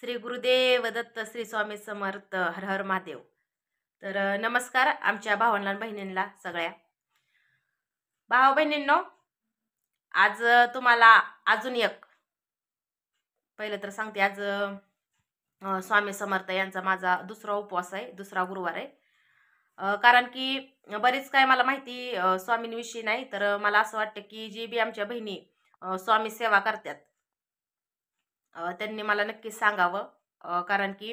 श्री गुरुदेव दत्त श्री स्वामी समर्थ हर हर महादेव तर नमस्कार आमच्या भावांना बहिणींना सगळ्या भाव बहिणींनो आज तुम्हाला अजून एक पहिलं तर सांगते आज स्वामी समर्थ यांचा माझा दुसरा उपवास आहे दुसरा गुरुवार आहे कारण की बरीच काय मला माहिती स्वामींविषयी नाही तर मला असं वाटतं की जी बी आमच्या बहिणी स्वामी सेवा करतात त्यांनी मला नक्कीच सांगावं कारण की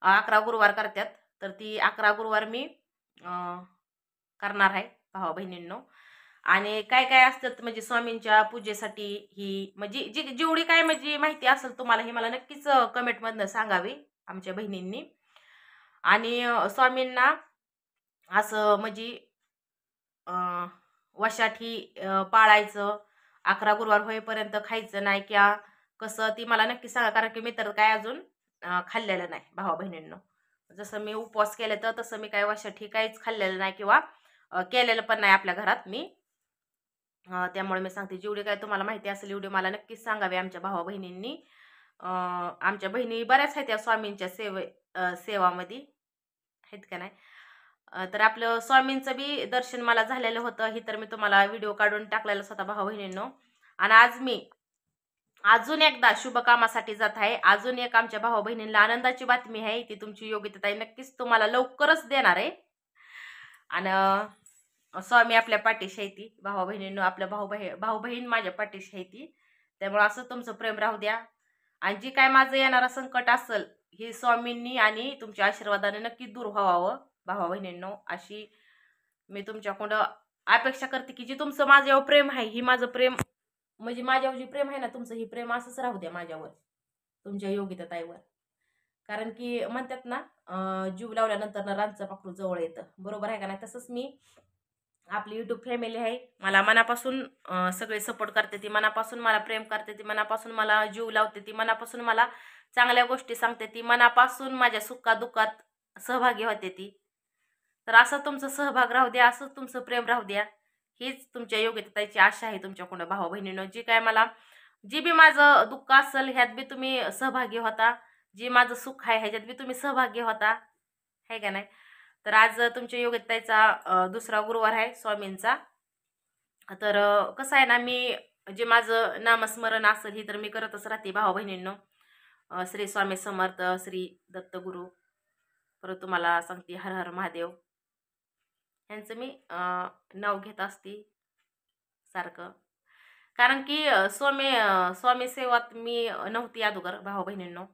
अकरा गुरुवार करतात तर ती अकरा गुरुवार मी करणार आहे भावा बहिणींनो आणि काय काय असतात म्हणजे स्वामींच्या पूजेसाठी ही म्हणजे जी जेवढी काय म्हणजे माहिती असेल तुम्हाला हे मला नक्कीच कमेंटमधनं सांगावी आमच्या बहिणींनी आणि स्वामींना असं म्हणजे वशाठी पाळायचं अकरा गुरुवार होईपर्यंत खायचं नाही किंवा कसं ती मला नक्की सांगा कारण की मी तर काय अजून खाल्लेलं नाही भावा बहिणींनो जसं मी उपवास केले तर तसं मी काय वाशाठी काहीच खाल्लेलं नाही किंवा केलेलं पण नाही आपल्या घरात मी त्यामुळे मी सांगते जेवढी काय तुम्हाला माहिती असेल एवढी मला नक्कीच सांगावी आमच्या भावा बहिणींनी आमच्या बहिणी बऱ्याच आहेत त्या स्वामींच्या सेवे सेवामध्ये आहेत का नाही तर आपलं स्वामींचं बी दर्शन मला झालेलं होतं ही तर मी तुम्हाला व्हिडिओ काढून टाकलेलं स्वतः भाऊ बहिणींनो आणि आज मी अजून एकदा शुभकामासाठी जात आहे अजून एक आमच्या भाऊ बहिणींना आनंदाची बातमी आहे ती तुमची योग्यता नक्कीच तुम्हाला लवकरच देणार आहे आणि स्वामी आपल्या पाठीशी आहे ती भाऊ बहिणींनो आपल्या भाऊ बहीण भाऊ बहीण माझ्या पाठीशी आहे ती त्यामुळे असं तुमचं प्रेम राहू द्या आणि जी काय माझं येणारं संकट असेल हे स्वामींनी आणि तुमच्या आशीर्वादाने नक्की दूर व्हावं भावा बहिणींनो अशी मी तुमच्याकडं अपेक्षा करते की जी तुमचं माझ्यावर प्रेम आहे ही माझं प्रेम म्हणजे माझ्यावर जे प्रेम आहे ना तुमचं हे प्रेम असंच राहू द्या माझ्यावर तुमच्या योग्यता ताईवर कारण की म्हणतात ना जीव लावल्यानंतर ना रांचं पाखरू जवळ येतं बरोबर आहे का नाही तसंच मी आपली युट्यूब फॅमिली आहे मला मनापासून सगळे सपोर्ट करते ती मनापासून मला प्रेम करते ती मनापासून मला जीव लावते ती मनापासून मला चांगल्या गोष्टी सांगते ती मनापासून माझ्या सुखादुःखात सहभागी होते ती तर असं तुमचं सहभाग राहू द्या असंच तुमचं प्रेम राहू द्या हीच तुमच्या योग्यताची आशा आहे तुमच्याकडून भावा बहिणीनं जी काय मला जी बी माझं दुःख असेल ह्यात बी तुम्ही सहभागी होता जी माझं सुख आहे ह्याच्यात बी तुम्ही सहभागी होता है का नाही तर आज तुमच्या योग्यताचा दुसरा गुरुवार आहे स्वामींचा तर कसं आहे ना मी जे माझं नामस्मरण असेल हे तर मी करतच राहते भावा बहिणींनो श्री स्वामी समर्थ श्री दत्तगुरु परत तुम्हाला सांगते हर हर महादेव ह्यांचं मी नाव घेत असते सारखं कारण की स्वामी स्वामी सेवात मी नव्हती यादोगर भाऊ बहिणींनो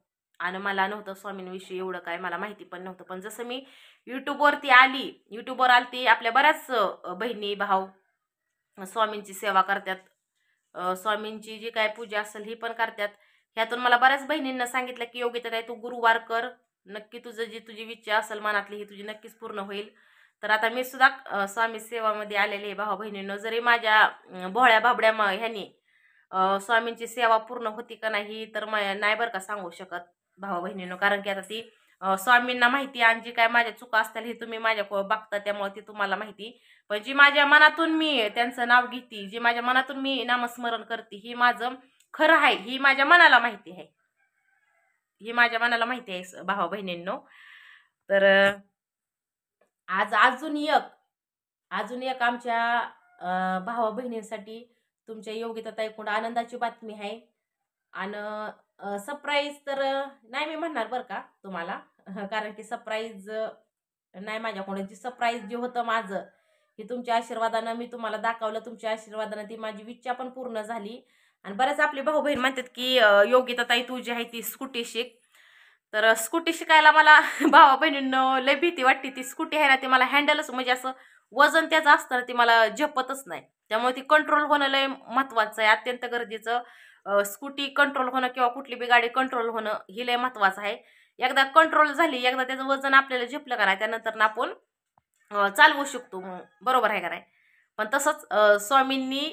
आणि मला नव्हतं स्वामींविषयी एवढं काय मला माहिती पण नव्हतं पण जसं मी यूट्यूबवरती आली यूट्यूबवर ती आपल्या बऱ्याच बहिणी भाऊ स्वामींची सेवा करतात स्वामींची जी काय पूजा असेल ही पण करतात ह्यातून मला बऱ्याच बहिणींना सांगितलं की योग्य ताई तू गुरुवार कर नक्की तुझं जी तुझी विच्छा असेल मनातली ही तुझी नक्कीच पूर्ण होईल तर आता मी सुद्धा स्वामी सेवामध्ये आलेले भाऊ बहिणींनो जरी माझ्या भोळ्या बाबड्या मग ह्यानी स्वामींची सेवा पूर्ण होती का नाही तर म नाही बरं का सांगू शकत भाऊ बहिणींनो कारण की आता ती स्वामींना माहिती आणि जी काय माझ्या चुका असतील हे तुम्ही माझ्या बघता त्यामुळे ती तुम्हाला माहिती पण जी माझ्या मनातून मी त्यांचं नाव घेते जी माझ्या मनातून मी नामस्मरण करते ही माझं खरं आहे ही माझ्या मनाला माहिती आहे ही माझ्या मनाला माहिती आहे भावा बहिणींनो तर आज अजून एक अजून एक आमच्या भावा बहिणींसाठी तुमच्या योग्यता ऐकून आनंदाची बातमी आहे आणि सरप्राईज तर नाही मी म्हणणार बरं का तुम्हाला कारण की सरप्राईज नाही माझ्याकडून जी सरप्राईज जे होतं माझं की तुमच्या आशीर्वादानं मी तुम्हाला दाखवलं तुमच्या आशीर्वादानं ती माझी इच्छा पण पूर्ण झाली आणि बऱ्याच आपले भाऊ बहीण म्हणतात की योग्यता ताई तू जी आहे ती स्कूटी शिक तर स्कूटी शिकायला मला भावा बहिणींनं लय भीती वाटते ती स्कूटी आहे ना ती मला हँडलच म्हणजे असं वजन त्याचं असतं ना ती मला झेपतच नाही त्यामुळे ती कंट्रोल होणं लय महत्त्वाचं आहे अत्यंत गरजेचं स्कूटी कंट्रोल होणं किंवा कुठली बी गाडी कंट्रोल होणं ही लय महत्त्वाचं आहे एकदा कंट्रोल झाली एकदा त्याचं वजन आपल्याला झेपलं का नाही त्यानंतर आपण चालवू शकतो बरोबर आहे का नाही पण तसंच स्वामींनी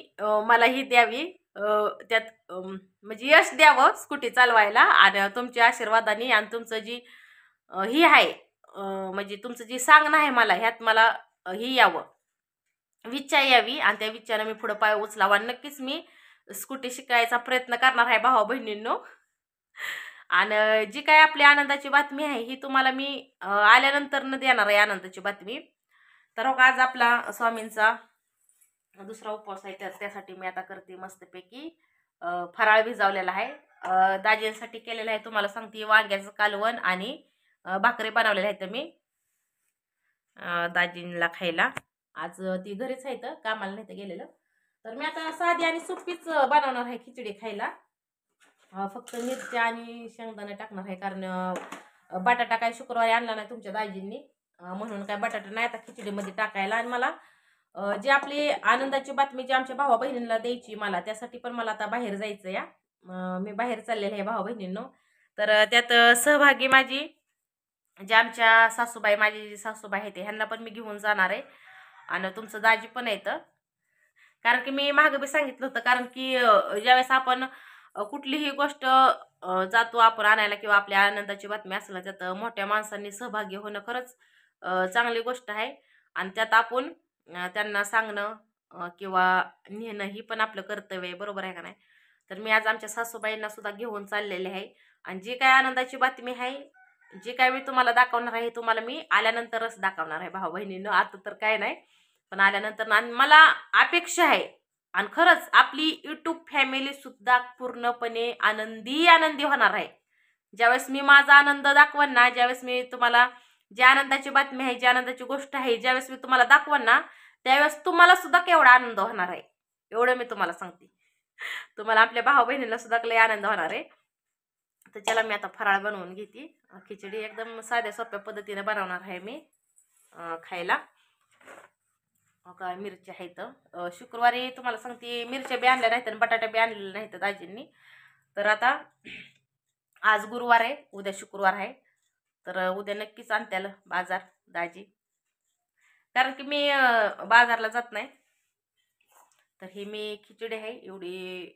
मला ही द्यावी त्यात म्हणजे यश द्यावं स्कूटी चालवायला आणि तुमच्या आशीर्वादाने आणि तुमचं जी ही आहे म्हणजे तुमचं जी सांगणं आहे मला ह्यात मला ही यावं विच्चा यावी आणि त्या विच्छानं मी पुढं पाय उचलावा नक्कीच मी स्कूटी शिकायचा प्रयत्न करणार आहे भावा बहिणींनो आणि जी काय आपली आनंदाची बातमी आहे ही तुम्हाला मी आल्यानंतर न देणार आहे आनंदाची बातमी तर हो आज आपला स्वामींचा दुसरा उपवास आहे तर त्यासाठी मी आता करते मस्तपैकी फराळ भिजावलेला आहे दाजींसाठी केलेला आहे तुम्हाला सांगते वांग्याचं कालवण आणि भाकरी बनवलेले आहेत मी दाजींना खायला आज ती घरीच आहे तर कामाला नाही तर गेलेलं तर मी आता साधी आणि सुपीच बनवणार आहे खिचडी खायला फक्त मिरच्या आणि शेंगदाणे टाकणार आहे कारण बटाटा काय शुक्रवारी आणला नाही तुमच्या दाजींनी म्हणून काय बटाटा नाही आता खिचडीमध्ये टाकायला आणि मला जे आपले आनंदाची बातमी जी आमच्या भावा बहिणींना द्यायची मला त्यासाठी पण मला आता बाहेर जायचं या मी बाहेर चाललेलं आहे भावा बहिणींनो तर त्यात सहभागी माझी जे आमच्या सासूबाई माझी जी सासूबाई आहे ते ह्यांना पण मी घेऊन जाणार आहे आणि तुमचं दाजी पण येतं कारण की मी मागं बी सांगितलं होतं कारण की ज्यावेळेस आपण कुठलीही गोष्ट जातो आपण आणायला किंवा आपल्या आनंदाची बातमी असल्या त्यात मोठ्या माणसांनी सहभागी होणं खरंच चांगली गोष्ट आहे आणि त्यात आपण त्यांना सांगणं किंवा नेणं ही पण आपलं कर्तव्य आहे बरोबर आहे का नाही तर मी आज आमच्या सासूबाईंना सुद्धा घेऊन चाललेले आहे आणि जी काय आनंदाची बातमी आहे जी काय मी तुम्हाला दाखवणार आहे तुम्हाला मी आल्यानंतरच दाखवणार आहे भाऊ बहिणीनं आता तर काय नाही पण आल्यानंतर आणि मला अपेक्षा आहे आणि खरंच आपली युट्यूब फॅमिली सुद्धा पूर्णपणे आनंदी आनंदी होणार आहे ज्यावेळेस मी माझा आनंद दाखवन ना ज्यावेळेस मी तुम्हाला जी आनंदाची बातमी आहे जी आनंदाची गोष्ट आहे ज्यावेळेस मी तुम्हाला दाखवा ना त्यावेळेस तुम्हाला सुद्धा केवढा आनंद होणार आहे एवढं मी तुम्हाला सांगते तुम्हाला आपल्या भाऊ बहिणीला सुद्धा लय आनंद होणार आहे तर त्याला मी आता फराळ बनवून घेते खिचडी एकदम साध्या सोप्या पद्धतीने बनवणार आहे मी खायला का मिरच्या आहेत शुक्रवारी तुम्हाला सांगते मिरच्या बी आणल्या नाहीत आणि बी आणलेल्या नाहीत आजींनी तर आता आज गुरुवार आहे उद्या शुक्रवार आहे तर उद्या नक्कीच आणत्याला बाजार दाजी कारण की मी बाजारला जात नाही तर हे मी खिचडी आहे एवढी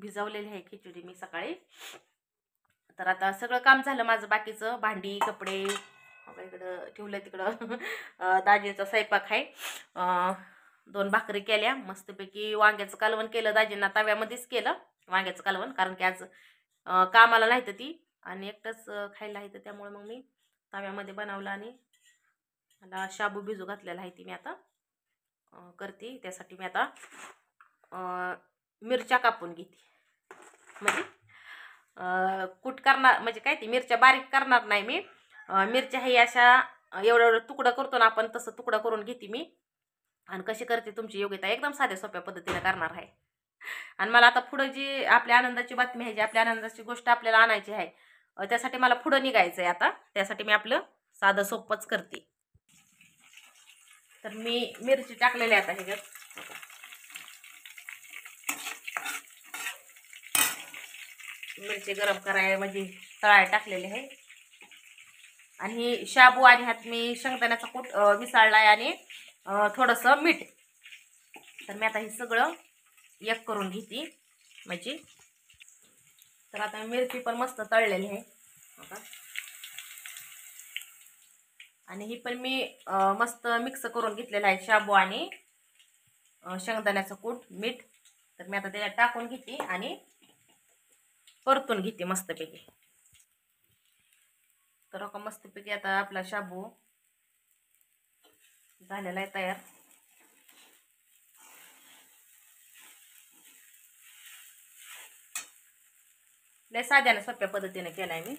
भिजवलेली आहे खिचडी मी सकाळी तर आता सगळं काम झालं माझं बाकीचं भांडी कपडे इकडं ठेवलं तिकडं दाजींचा स्वयंपाक आहे दोन भाकरी केल्या मस्तपैकी वांग्याचं कालवण केलं दाजींना तव्यामध्येच केलं वांग्याचं कालवण कारण की आज कामाला नाही तर ती आणि एकटंच खायला आहे तर त्यामुळे मग मी तव्यामध्ये बनवलं आणि मला शाबू भिजू घातलेला आहे ती मी आता करते त्यासाठी मी आता मिरच्या कापून घेते म्हणजे कुट करणार म्हणजे काय ती मिरच्या बारीक करणार नाही मी मिरच्या हे अशा एवढं एवढं तुकडं करतो ना आपण तसं तुकडं करून घेते मी आणि कशी करते तुमची योग्यता एकदम साध्या सोप्या पद्धतीने करणार आहे आणि मला आता पुढं जी आपल्या आनंदाची बातमी आहे जी आपल्या आनंदाची गोष्ट आपल्याला आणायची आहे त्यासाठी मला पुढं निघायचं आहे आता त्यासाठी मी आपलं साधं सोपंच करते तर मी मिरची टाकलेली आता ह्याच्यात मिरची गरम कराय म्हणजे तळाय टाकलेले आहे आणि शाबू आणि ह्यात मी शेंगदाण्याचा कुट विसाळलाय आणि थोडस मीठ तर मी आता हे सगळं एक करून घेते म्हणजे तर आता मिरची पण मस्त तळलेली आहे आणि ही पण मी मस्त मिक्स करून घेतलेलं आहे शाबू आणि शेंगदाण्याचं कूट मीठ तर मी आता त्याला टाकून घेते आणि परतून घेते मस्तपैकी तर मस्तपैकी आता आपला शाबू झालेला आहे तयार लय साध्यानं सोप्या पद्धतीने केलाय मी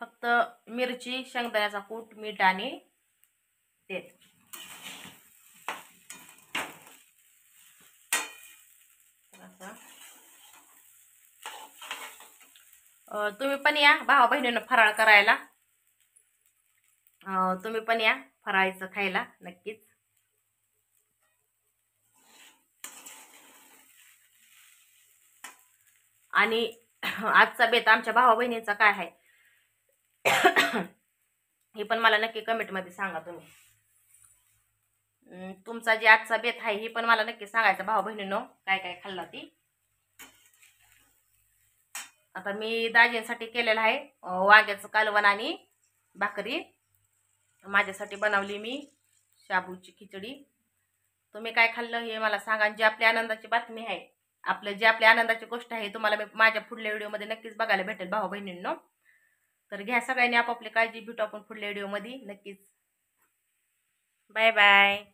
फक्त मिरची शेंगदाण्याचा कूट मीठ आणि तेल तुम्ही पण या भावा बहिणीनं फराळ करायला तुम्ही पण या फरायचं खायला नक्कीच आणि आजचा बेत आमच्या भावा बहिणीचा काय आहे हे पण मला नक्की कमेंटमध्ये सांगा तुम्ही तुमचा जे आजचा बेत आहे हे पण मला नक्की सांगायचं भाऊ बहिणीनो काय काय खाल्ला ती आता मी दाजींसाठी केलेला आहे वांग्याचं कालवण आणि भाकरी माझ्यासाठी बनवली मी शाबूची खिचडी तुम्ही काय खाल्लं हे मला सांगा जी आपल्या आनंदाची बातमी आहे आपलं जे आपल्या आनंदाची गोष्ट आहे तुम्हाला मी माझ्या पुढल्या व्हिडिओमध्ये नक्कीच बघायला भेटेल भाऊ बहिणींनो तर घ्या सगळ्यांनी आपापली काळजी भेटू आपण पुढल्या व्हिडिओमध्ये नक्कीच बाय बाय